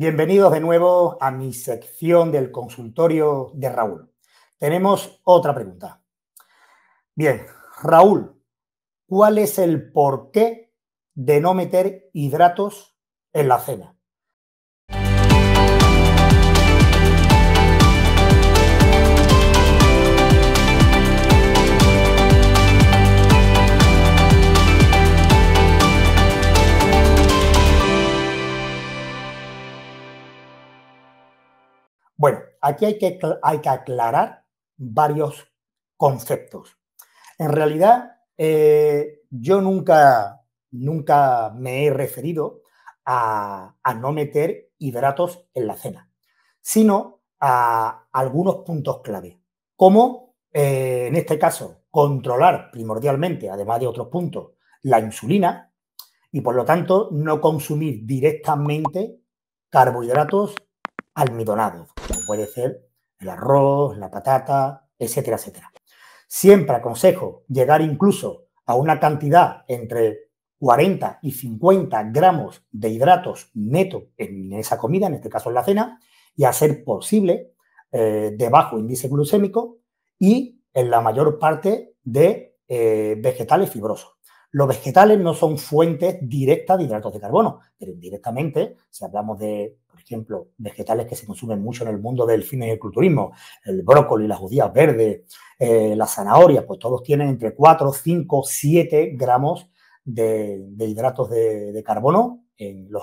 Bienvenidos de nuevo a mi sección del consultorio de Raúl. Tenemos otra pregunta. Bien, Raúl, ¿cuál es el porqué de no meter hidratos en la cena? aquí hay que, hay que aclarar varios conceptos. En realidad, eh, yo nunca, nunca me he referido a, no meter hidratos en la cena, sino a algunos puntos clave, como eh, en este caso controlar primordialmente, además de otros puntos, la insulina y por lo tanto no consumir directamente carbohidratos almidonados puede ser el arroz, la patata, etcétera, etcétera. Siempre aconsejo llegar incluso a una cantidad entre 40 y 50 gramos de hidratos netos en esa comida, en este caso en la cena, y hacer posible eh, de bajo índice glucémico y en la mayor parte de eh, vegetales fibrosos. Los vegetales no son fuentes directas de hidratos de carbono, pero indirectamente, si hablamos de, por ejemplo, vegetales que se consumen mucho en el mundo del fitness y el culturismo, el brócoli, las judías verdes, eh, las zanahorias, pues todos tienen entre 4, 5, 7 gramos de, hidratos de, carbono en, los,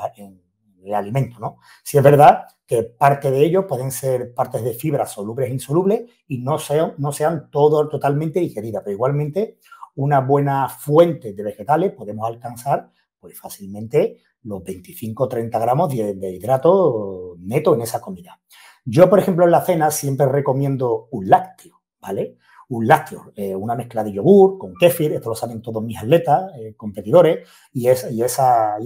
el alimento, ¿no? Si es verdad que parte de ellos pueden ser partes de fibras solubles e insolubles y no sean, no sean todo, totalmente digeridas, pero igualmente una buena fuente de vegetales, podemos alcanzar pues fácilmente los 25 30 gramos de, hidrato neto en esa comida. Yo, por ejemplo, en la cena siempre recomiendo un lácteo, ¿vale? un lácteo, eh, una mezcla de yogur con kéfir, esto lo saben todos mis atletas, eh, competidores, y, es, y, esa, y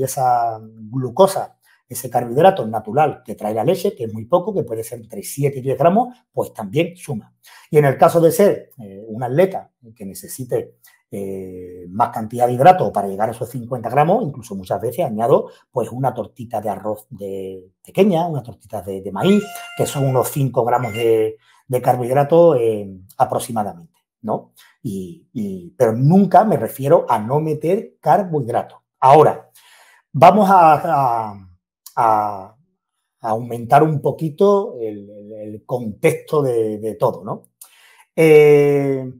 glucosa, ese carbohidrato natural que trae la leche, que es muy poco, que puede ser entre 7 y 10 gramos, pues también suma. Y en el caso de ser eh, un atleta que necesite eh, más cantidad de hidrato para llegar a esos 50 gramos, incluso muchas veces añado pues una tortita de arroz de pequeña, una tortita de, maíz, que son unos 5 gramos de, carbohidrato eh, aproximadamente, ¿no? Y, pero nunca me refiero a no meter carbohidrato. Ahora, vamos a, a, aumentar un poquito el, contexto de, todo, ¿no? Eh,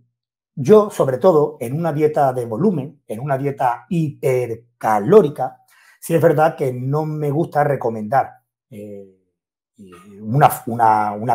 yo, sobre todo, en una dieta de volumen, en una dieta hipercalórica, sí es verdad que no me gusta recomendar eh, una,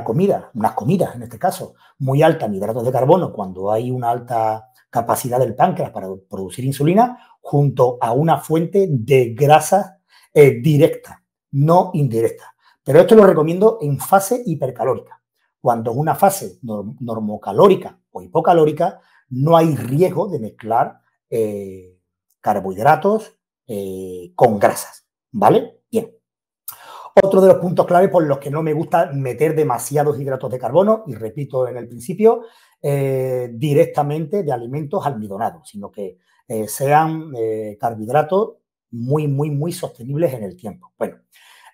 comida, unas comidas en este caso, muy alta en hidratos de carbono cuando hay una alta capacidad del páncreas para producir insulina, junto a una fuente de grasa eh, directa, no indirecta. Pero esto lo recomiendo en fase hipercalórica. Cuando es una fase normocalórica o hipocalórica, no hay riesgo de mezclar eh, carbohidratos eh, con grasas, ¿vale? Bien. Otro de los puntos clave por los que no me gusta meter demasiados hidratos de carbono, y repito en el principio, eh, directamente de alimentos almidonados, sino que sean carbohidratos muy, muy, muy sostenibles en el tiempo. Bueno,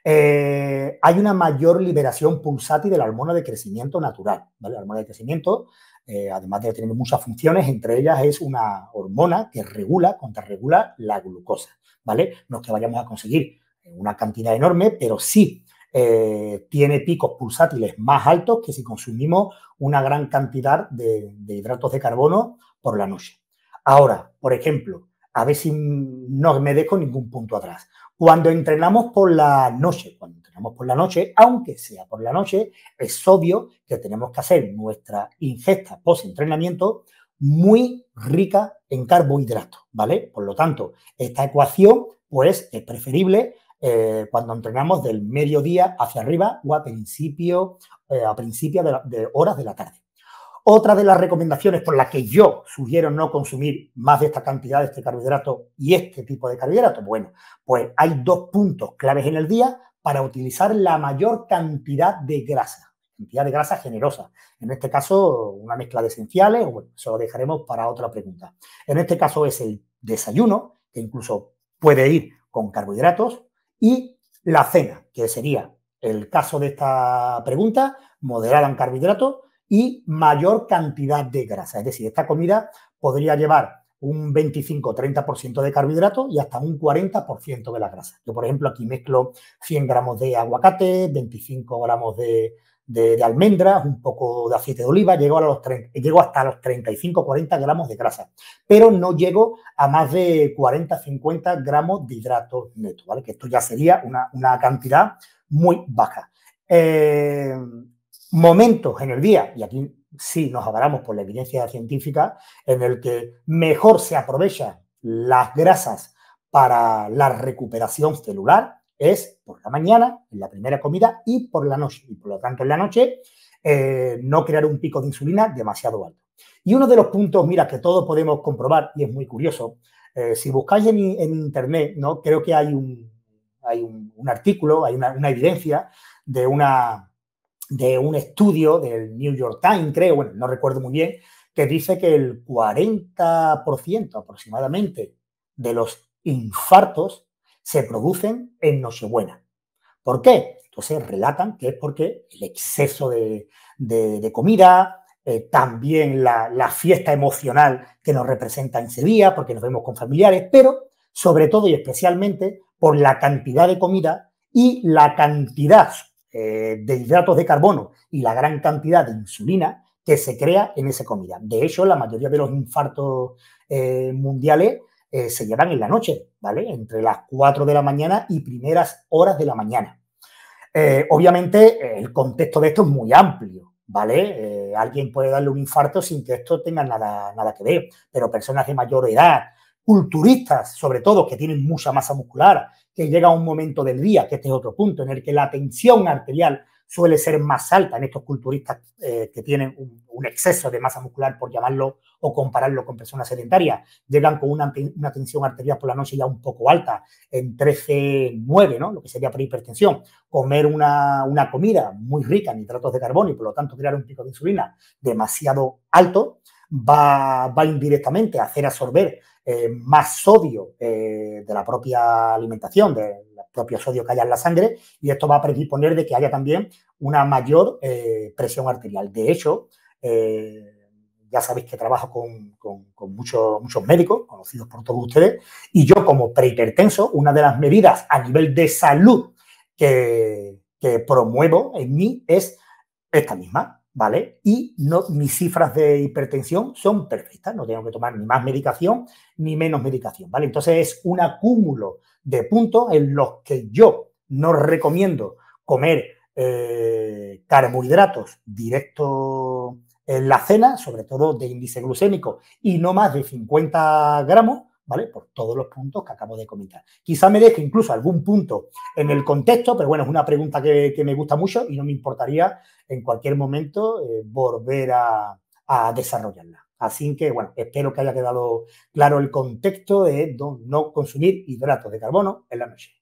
hay una mayor liberación pulsátil de la hormona de crecimiento natural. ¿vale? La hormona de crecimiento eh, además de tener muchas funciones, entre ellas es una hormona que regula, contrarregula la glucosa, ¿vale? No es que vayamos a conseguir una cantidad enorme, pero sí eh, tiene picos pulsátiles más altos que si consumimos una gran cantidad de, de hidratos de carbono por la noche. Ahora, por ejemplo, a ver si no me dejo ningún punto atrás. Cuando entrenamos por la noche, cuando por la noche, aunque sea por la noche, es obvio que tenemos que hacer nuestra ingesta post-entrenamiento muy rica en carbohidratos, ¿vale? Por lo tanto, esta ecuación, pues, es preferible eh, cuando entrenamos del mediodía hacia arriba o a principio, eh, a principio de horas de la tarde. Otra de las recomendaciones por las que yo sugiero no consumir más de esta cantidad de este carbohidrato y este tipo de carbohidrato, bueno, pues hay dos puntos claves en el día para utilizar la mayor cantidad de grasa, cantidad de grasa generosa. En este caso, una mezcla de esenciales, bueno, eso lo dejaremos para otra pregunta. En este caso es el desayuno, que incluso puede ir con carbohidratos, y la cena, que sería el caso de esta pregunta, moderada en carbohidratos, y mayor cantidad de grasa. Es decir, esta comida podría llevar un 25-30% de carbohidratos y hasta un 40% de la grasa. Yo, por ejemplo, aquí mezclo 100 gramos de aguacate, 25 gramos de, almendras, un poco de aceite de oliva, llego, a los 30, hasta los 35-40 gramos de grasa, pero no llego a más de 40-50 gramos de hidrato neto. ¿vale? Que esto ya sería una, cantidad muy baja. Eh, momentos en el día, y aquí sí nos avalamos por la evidencia científica, en el que mejor se aprovechan las grasas para la recuperación celular, es por la mañana, en la primera comida y por la noche. Y por lo tanto, en la noche, eh, no crear un pico de insulina demasiado alto. Y uno de los puntos, mira, que todos podemos comprobar, y es muy curioso, eh, si buscáis en, Internet, ¿no? creo que hay un, hay un, artículo, hay una evidencia de una de un estudio del New York Times, creo, bueno, no recuerdo muy bien, que dice que el 40% aproximadamente de los infartos se producen en Nochebuena. ¿Por qué? Entonces relatan que es porque el exceso de, comida, eh, también la, la, fiesta emocional que nos representa en Sevilla, porque nos vemos con familiares, pero sobre todo y especialmente por la cantidad de comida y la cantidad eh, de hidratos de carbono y la gran cantidad de insulina que se crea en esa comida. De hecho, la mayoría de los infartos eh, mundiales eh, se llevan en la noche, ¿vale? Entre las 4 de la mañana y primeras horas de la mañana. obviamente, el contexto de esto es muy amplio, ¿vale? alguien puede darle un infarto sin que esto tenga nada, nada que ver, pero personas de mayor edad, culturistas, sobre todo, que tienen mucha masa muscular, que llega a un momento del día, que este es otro punto, en el que la tensión arterial suele ser más alta en estos culturistas eh, que tienen un, exceso de masa muscular, por llamarlo o compararlo con personas sedentarias. Llegan con una, tensión arterial por la noche ya un poco alta, en 13,9, ¿no? lo que sería por hipertensión. Comer una, comida muy rica en nitratos de carbono y por lo tanto crear un pico de insulina demasiado alto va, indirectamente a hacer absorber eh, más sodio eh, de la propia alimentación, del propio sodio que haya en la sangre, y esto va a predisponer de que haya también una mayor eh, presión arterial. De hecho, ya sabéis que trabajo con, muchos, médicos, conocidos por todos ustedes, y yo como prehipertenso, una de las medidas a nivel de salud que promuevo en mí es esta misma, ¿vale? Y no, mis cifras de hipertensión son perfectas, no tengo que tomar ni más medicación ni menos medicación, ¿vale? Entonces es un acúmulo de puntos en los que yo no recomiendo comer eh, carbohidratos directos en la cena, sobre todo de índice glucémico, y no más de 50 gramos, ¿vale? Por todos los puntos que acabo de comentar. Quizá me deje incluso algún punto en el contexto, pero bueno, es una pregunta que, me gusta mucho y no me importaría en cualquier momento eh, volver a, a desarrollarla. Así que, bueno, espero que haya quedado claro el contexto de no consumir hidratos de carbono en la noche.